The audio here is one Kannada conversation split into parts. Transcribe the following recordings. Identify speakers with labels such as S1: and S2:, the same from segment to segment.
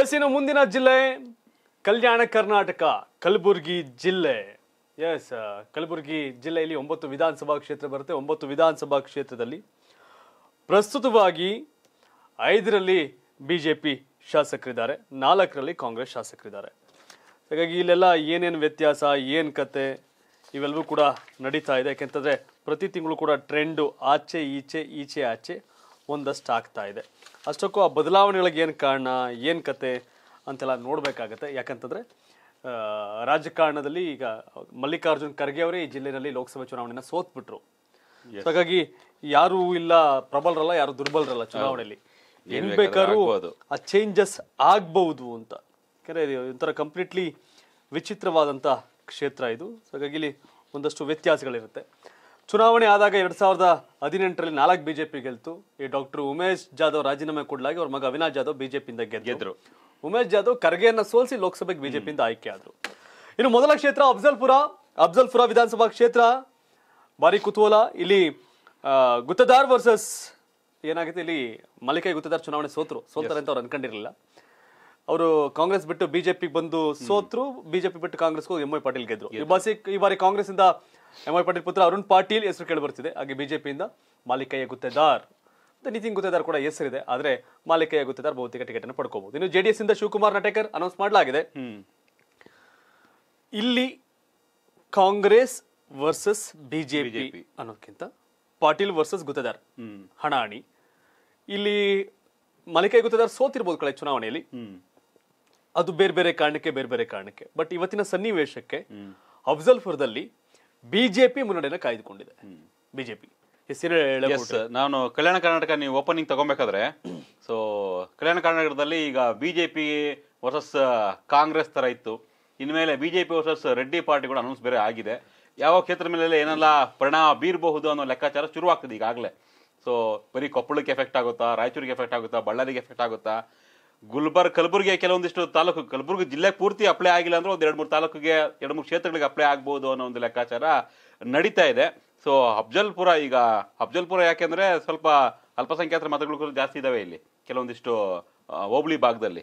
S1: ಎಸ್ ಇನ್ನು ಮುಂದಿನ ಜಿಲ್ಲೆ ಕಲ್ಯಾಣ ಕರ್ನಾಟಕ ಕಲಬುರಗಿ ಜಿಲ್ಲೆ ಎಸ್ ಕಲಬುರಗಿ ಜಿಲ್ಲೆಯಲ್ಲಿ ಒಂಬತ್ತು ವಿಧಾನಸಭಾ ಕ್ಷೇತ್ರ ಬರುತ್ತೆ ಒಂಬತ್ತು ವಿಧಾನಸಭಾ ಕ್ಷೇತ್ರದಲ್ಲಿ ಪ್ರಸ್ತುತವಾಗಿ ಐದರಲ್ಲಿ ಬಿ ಜೆ ಪಿ ಶಾಸಕರಿದ್ದಾರೆ ನಾಲ್ಕರಲ್ಲಿ ಕಾಂಗ್ರೆಸ್ ಶಾಸಕರಿದ್ದಾರೆ ಹಾಗಾಗಿ ಇಲ್ಲೆಲ್ಲ ಏನೇನು ವ್ಯತ್ಯಾಸ ಏನು ಕತೆ ಇವೆಲ್ಲವೂ ಕೂಡ ನಡೀತಾ ಇದೆ ಯಾಕೆಂತಂದರೆ ಪ್ರತಿ ತಿಂಗಳು ಕೂಡ ಟ್ರೆಂಡು ಆಚೆ ಈಚೆ ಈಚೆ ಆಚೆ ಒಂದಷ್ಟು ಆಗ್ತಾ ಇದೆ ಅಷ್ಟಕ್ಕೂ ಆ ಬದಲಾವಣೆಗಳಿಗೆ ಏನು ಕಾರಣ ಏನು ಕತೆ ಅಂತೆಲ್ಲ ನೋಡಬೇಕಾಗತ್ತೆ ಯಾಕಂತಂದರೆ ರಾಜಕಾರಣದಲ್ಲಿ ಈಗ ಮಲ್ಲಿಕಾರ್ಜುನ್ ಖರ್ಗೆ ಅವರೇ ಈ ಜಿಲ್ಲೆಯಲ್ಲಿ ಲೋಕಸಭೆ ಚುನಾವಣೆನ ಸೋತ್ಬಿಟ್ರು ಹಾಗಾಗಿ ಯಾರೂ ಇಲ್ಲ ಪ್ರಬಲರಲ್ಲ ಯಾರು ದುರ್ಬಲರಲ್ಲ ಚುನಾವಣೆಯಲ್ಲಿ ಏನ್ ಬೇಕಾದ್ರೂ ಆ ಚೇಂಜಸ್ ಆಗ್ಬಹುದು ಅಂತ ಯಾಕಂದ್ರೆ ಒಂಥರ ಕಂಪ್ಲೀಟ್ಲಿ ವಿಚಿತ್ರವಾದಂಥ ಕ್ಷೇತ್ರ ಇದು ಹಾಗಾಗಿ ಇಲ್ಲಿ ಒಂದಷ್ಟು ವ್ಯತ್ಯಾಸಗಳಿರುತ್ತೆ ಚುನಾವಣೆ ಆದಾಗ ಎರಡ್ ಸಾವಿರದ ಹದಿನೆಂಟರಲ್ಲಿ ನಾಲ್ಕು ಬಿಜೆಪಿ ಗೆಲ್ತು ಈ ಡಾಕ್ಟರ್ ಉಮೇಶ್ ಜಾಧವ್ ರಾಜೀನಾಮೆ ಕೊಡಲಾಗಿ ಅವ್ರ ಮಗ ಅವಿನಾಶ್ ಜಾಧವ್ ಬಿಜೆಪಿಯಿಂದ ಗೆದ್ದರು ಉಮೇಶ್ ಜಾಧವ್ ಖರ್ಗೆಯನ್ನು ಸೋಲಿಸಿ ಲೋಕಸಭೆಗೆ ಬಿಜೆಪಿಯಿಂದ ಆಯ್ಕೆ ಆದ್ರು ಇನ್ನು ಮೊದಲ ಕ್ಷೇತ್ರ ಅಫ್ಜಲ್ಪುರ ಅಫ್ಜಲ್ಪುರ ವಿಧಾನಸಭಾ ಕ್ಷೇತ್ರ ಭಾರಿ ಕುತೂಹಲ ಇಲ್ಲಿ ಗುತ್ತದಾರ್ ವರ್ಸಸ್ ಏನಾಗುತ್ತೆ ಇಲ್ಲಿ ಮಲ್ಲಿಕಾಯಿ ಗುತ್ತದಾರ್ ಚುನಾವಣೆ ಸೋತರು ಸೋತಾರೆ ಅಂತ ಅವ್ರು ಅನ್ಕೊಂಡಿರಲಿಲ್ಲ ಅವರು ಕಾಂಗ್ರೆಸ್ ಬಿಟ್ಟು ಬಿಜೆಪಿಗೆ ಬಂದು ಸೋತರು ಬಿಜೆಪಿ ಬಿಟ್ಟು ಕಾಂಗ್ರೆಸ್ಗೂ ಎಂ ವೈ ಪಾಟೀಲ್ ಗೆದ್ರು ಈ ಬಾರಿ ಕಾಂಗ್ರೆಸ್ ಇಂದ ಎಂ ಆರ್ ಪಾಟೀಲ್ ಪುತ್ರ ಅರುಣ್ ಪಾಟೀಲ್ ಹೆಸರು ಕೇಳಿ ಬರ್ತಿದೆ ಹಾಗೆ ಬಿಜೆಪಿಯಿಂದ ಮಾಲಿಕಯ್ಯ ಗುತ್ತೇದಾರ್ ಮತ್ತೆ ನಿತಿನ್ ಗುತ್ತೇದಾರ್ ಕೂಡ ಹೆಸರಿದೆ ಆದ್ರೆ ಮಾಲಿಕಯ್ಯ ಗುತ್ತೇದಾರ್ ಬಹುತೇಕ ಟಿಕೆಟ್ ಅನ್ನು ಪಡ್ಕೋಬಹುದು ಇನ್ನು ಜೆಡಿಎಸ್ ಇಂದ ಶಿವಕುಮಾರ್ ನಟೇಕರ್ ಅನೌನ್ಸ್ ಮಾಡಲಾಗಿದೆ ಇಲ್ಲಿ ಕಾಂಗ್ರೆಸ್ ವರ್ಸಸ್ ಬಿಜೆಪಿ ಅನ್ನೋದಕ್ಕಿಂತ ಪಾಟೀಲ್ ವರ್ಸಸ್ ಗುತ್ತೇದಾರ್ ಹಣಾಣಿ ಇಲ್ಲಿ ಮಾಲಿಕಯ್ಯ ಗುತ್ತೇದಾರ್ ಸೋತಿರ್ಬೋದು ಕಳೆ ಚುನಾವಣೆಯಲ್ಲಿ ಅದು ಬೇರೆ ಬೇರೆ ಕಾರಣಕ್ಕೆ ಬೇರೆ ಬೇರೆ ಕಾರಣಕ್ಕೆ ಬಟ್ ಇವತ್ತಿನ ಸನ್ನಿವೇಶಕ್ಕೆ
S2: ಅಫ್ಜಲ್ಪುರದಲ್ಲಿ ಬಿಜೆಪಿ ಮುನ್ನಡೆಯನ್ನು ಕಾಯ್ದುಕೊಂಡಿದೆ ಬಿಜೆಪಿ ನಾನು ಕಲ್ಯಾಣ ಕರ್ನಾಟಕ ನೀವು ಓಪನಿಂಗ್ ತಗೊಬೇಕಾದ್ರೆ ಸೊ ಕಲ್ಯಾಣ ಕರ್ನಾಟಕದಲ್ಲಿ ಈಗ ಬಿಜೆಪಿ ವರ್ಸಸ್ ಕಾಂಗ್ರೆಸ್ ತರ ಇತ್ತು ಇನ್ಮೇಲೆ ಬಿಜೆಪಿ ವರ್ಸಸ್ ರೆಡ್ಡಿ ಪಾರ್ಟಿ ಕೂಡ ಅನೌನ್ಸ್ ಬೇರೆ ಆಗಿದೆ ಯಾವ ಕ್ಷೇತ್ರ ಮೇಲೆ ಏನೆಲ್ಲ ಪರಿಣಾಮ ಬೀರಬಹುದು ಅನ್ನೋ ಲೆಕ್ಕಾಚಾರ ಶುರುವಾಗ್ತದೆ ಈಗಾಗಲೇ ಸೊ ಬರೀ ಕೊಪ್ಪಳಕ್ಕೆ ಎಫೆಕ್ಟ್ ಆಗುತ್ತಾ ರಾಯಚೂರಿಗೆ ಎಫೆಕ್ಟ್ ಆಗುತ್ತಾ ಬಳ್ಳಾರಿಗೆ ಎಫೆಕ್ಟ್ ಆಗುತ್ತಾ ಗುಲ್ಬರ್ಗ ಕಲಬುರ್ಗಿ ಕೆಲವೊಂದಿಷ್ಟು ತಾಲೂಕು ಕಲಬುರ್ಗಿ ಜಿಲ್ಲೆ ಪೂರ್ತಿ ಅಪ್ಲೈ ಆಗಿಲ್ಲ ಅಂದ್ರೆ ಒಂದು ಎರಡು ಮೂರು ತಾಲೂಕಿಗೆ ಎರಡು ಮೂರು ಕ್ಷೇತ್ರಗಳಿಗೆ ಅಪ್ಲೈ ಆಗ್ಬಹುದು ಅನ್ನೋ ಒಂದು ಲೆಕ್ಕಾಚಾರ ನಡೀತಾ ಇದೆ ಸೊ ಅಫಲ್ಪುರ ಈಗ ಅಫ್ಜಲ್ಪುರ ಯಾಕೆಂದ್ರೆ ಸ್ವಲ್ಪ ಅಲ್ಪಸಂಖ್ಯಾತರ ಮತಗಳು ಜಾಸ್ತಿ ಇದಾವೆ ಇಲ್ಲಿ ಕೆಲವೊಂದಿಷ್ಟು ಹೋಬಳಿ ಭಾಗದಲ್ಲಿ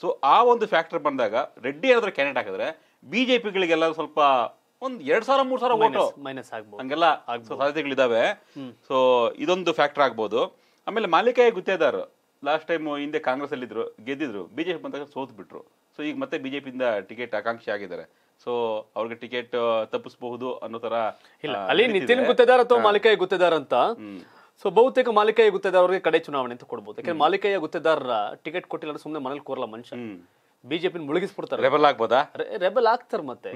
S2: ಸೊ ಆ ಒಂದು ಫ್ಯಾಕ್ಟರ್ ಬಂದಾಗ ರೆಡ್ಡಿ ಏನಾದ್ರೂ ಕ್ಯಾಂಡಿಡೇಟ್ ಹಾಕಿದ್ರೆ ಬಿಜೆಪಿಗಳಿಗೆಲ್ಲ ಸ್ವಲ್ಪ ಒಂದ್ ಎರಡ್ ಸಾವಿರ ಮೂರ್ ಸಾವಿರ ಓಟ್ ಮೈನಸ್ ಹಂಗೆಲ್ಲ ಸಾಧ್ಯತೆಗಳಿದಾವೆ ಸೊ ಇದೊಂದು ಫ್ಯಾಕ್ಟರ್ ಆಗ್ಬೋದು ಆಮೇಲೆ ಮಾಲಿಕಾಯಿ ಗುತ್ತೇದಾರ್ ಲಾಸ್ಟ್ ಟೈಮ್ ಹಿಂದೆ ಕಾಂಗ್ರೆಸ್ ಅಲ್ಲಿದ್ರು ಗೆದ್ದಿದ್ರು ಬಿಜೆಪಿ ಬಂದಾಗ ಸೋತ್ ಬಿಟ್ರು ಸೊ ಈಗ ಮತ್ತೆ ಬಿಜೆಪಿಯಿಂದ ಟಿಕೆಟ್ ಆಕಾಂಕ್ಷಿ ಆಗಿದ್ದಾರೆ ಸೊ ಅವ್ರಿಗೆ ಟಿಕೆಟ್ ತಪ್ಪಿಸಬಹುದು ಅನ್ನೋ ತರ ಇಲ್ಲ ಅಲ್ಲಿ ನಿತಿನ್ ಗುತ್ತಿದಾರ ಅಥವಾ ಮಾಲಿಕಾಯಿ
S1: ಗುತ್ತಿದಾರ ಅಂತ ಸೊ ಬಹುತೇಕ ಮಾಲಿಕಾಯಿ ಗುತ್ತೇದಾರ್ ಅವರಿಗೆ ಕಡೆ ಚುನಾವಣೆ ಅಂತ ಕೊಡ್ಬೋದು ಯಾಕಂದ್ರೆ ಮಾಲಿಕಾಯ ಗುತ್ತೇದಾರರ ಟಿಕೆಟ್ ಕೊಟ್ಟಿಲ್ಲ ಸುಮ್ಮನೆ ಮನೇಲಿ ಕೋರಲ್ಲ ಮನುಷ್ಯ ಬಿಜೆಪಿ ಮುಳುಗಿಸ್ಬಿಡ್ತಾರೆ ರೆಬಲ್ ಆಗ್ಬೋದಾ ರೆಬಲ್ ಆಗ್ತಾರೆ ಮತ್ತೆ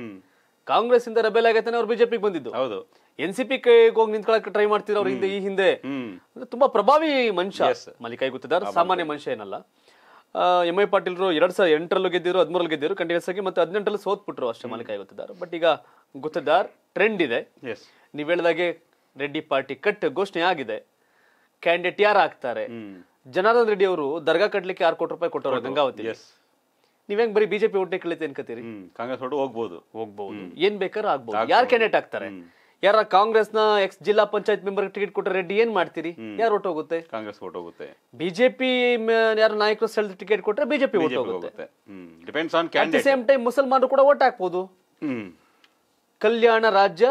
S1: ಕಾಂಗ್ರೆಸ್ ಇಂದ ರೆಬೆಲ್ ಆಗತ್ತೆ ಅವ್ರು ಬಿಜೆಪಿಗೆ ಬಂದಿದ್ದು ಹೌದು ಎನ್ ಸಿ ಕೈಗೆ ಹೋಗಿ ನಿಂತ್ಕೊಳಕ್ಕೆ ಟ್ರೈ ಮಾಡ್ತಿದ್ರು ಅವ್ರ ಹಿಂದೆ ಈ ಹಿಂದೆ ತುಂಬಾ ಪ್ರಭಾವಿ ಮನುಷ್ಯ ಮಲ್ಲಿಕಾಯಿ ಗೊತ್ತಿದ್ದಾರೆ ಸಾಮಾನ್ಯ ಮನುಷ್ಯ ಏನಲ್ಲ ಎಂ ಐ ಪಾಟೀಲ್ ಎರಡ್ ಸಾವಿರದ ಎಂಟರಲ್ಲೂ ಗೆದ್ದಿದ್ರು ಹದಿಮೂರಲ್ಲಿ ಗೆದ್ದಿದ್ರು ಕಂಟಿನ್ಯೂಸ್ ಆಗಿ ಮತ್ತೆ ಹದಿನೆಂಟರಲ್ಲಿ ಬಿಟ್ರು ಅಷ್ಟೇ ಮಲ್ಲಿಕಾಯಿ ಗೊತ್ತಿದ್ದಾರೆ ಬಟ್ ಈಗ ಗುತ್ತಿದ್ದಾರ್ ಟ್ರೆಂಡ್ ಇದೆ ನೀವ್ ಹೇಳಿದಾಗೆ ರೆಡ್ಡಿ ಪಾರ್ಟಿ ಕಟ್ ಘೋಷಣೆ ಆಗಿದೆ ಕ್ಯಾಂಡಿಡೇಟ್ ಯಾರು ಆಗ್ತಾರೆ ಜನಾರ್ದನ್ ರೆಡ್ಡಿ ಅವರು ದರ್ಗಾ ಕಟ್ಲಿಕ್ಕೆ ಆರು ಕೋಟಿ ರೂಪಾಯಿ ಕೊಟ್ಟವರು ಗಂಗಾವತಿ ನೀವ್ ಹೆಂಗ್ ಬರೀ ಬಿಜೆಪಿ ಒಟ್ಟೆ ಕಳಿತ ಅನ್ಕೋತೀರಿ ಕಾಂಗ್ರೆಸ್ ಹೋಗ್ಬೋದು ಹೋಗ್ಬಹುದು ಏನ್ ಬೇಕಾದ್ರೂ ಆಗ್ಬಹುದು ಯಾರು ಕ್ಯಾಂಡಿಡೇಟ್ ಆಗ್ತಾರೆ ಯಾರ ಕಾಂಗ್ರೆಸ್ನ ಎಕ್ಸ್ ಜಿಲ್ಲಾ ಪಂಚಾಯತ್ ಮೆಂಬರ್ ಟಿಕೆಟ್ ಕೊಟ್ಟರೆ ರೆಡ್ಡಿ ಏನ್ ಮಾಡ್ತೀರಿ ಯಾರು ಓಟ್ ಹೋಗುತ್ತೆ ಕಾಂಗ್ರೆಸ್ ಓಟ್ ಹೋಗುತ್ತೆ ಬಿಜೆಪಿ ಯಾರು ನಾಯಕರು ಸ್ಥಳದ ಟಿಕೆಟ್ ಕೊಟ್ಟರೆ ಬಿಜೆಪಿ ಓಟ್
S2: ಹೋಗುತ್ತೆ ಡಿಪೆಂಡ್ಸ್ ಆನ್ ಸೇಮ್
S1: ಟೈಮ್ ಮುಸಲ್ಮಾನರು ಕೂಡ ಓಟ್ ಹಾಕ್ಬಹುದು ಕಲ್ಯಾಣ ರಾಜ್ಯ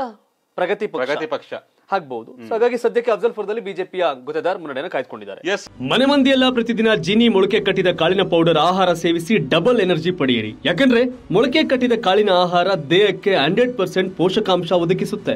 S2: ಪ್ರಗತಿ ಪ್ರಗತಿ ಪಕ್ಷ ಹಾಕ್ಬಹುದು ಹಾಗಾಗಿ
S1: ಸದ್ಯಕ್ಕೆ ಅಫ್ಜಲ್ಪುರದಲ್ಲಿ ಬಿಜೆಪಿಯ ಗುತ್ತದಾರ್ ಮುನ್ನಡೆಯನ್ನು ಕಾಯ್ದುಕೊಂಡಿದ್ದಾರೆ ಎಸ್ ಮನೆ ಮಂದಿಯೆಲ್ಲ ಪ್ರತಿದಿನ ಜಿನಿ ಮೊಳಕೆ ಕಟ್ಟಿದ ಕಾಳಿನ ಪೌಡರ್ ಆಹಾರ ಸೇವಿಸಿ ಡಬಲ್ ಎನರ್ಜಿ ಪಡೆಯಿರಿ ಯಾಕಂದ್ರೆ ಮೊಳಕೆ ಕಟ್ಟಿದ ಕಾಳಿನ ಆಹಾರ ದೇಹಕ್ಕೆ ಹಂಡ್ರೆಡ್ ಪರ್ಸೆಂಟ್ ಪೋಷಕಾಂಶ ಒದಗಿಸುತ್ತೆ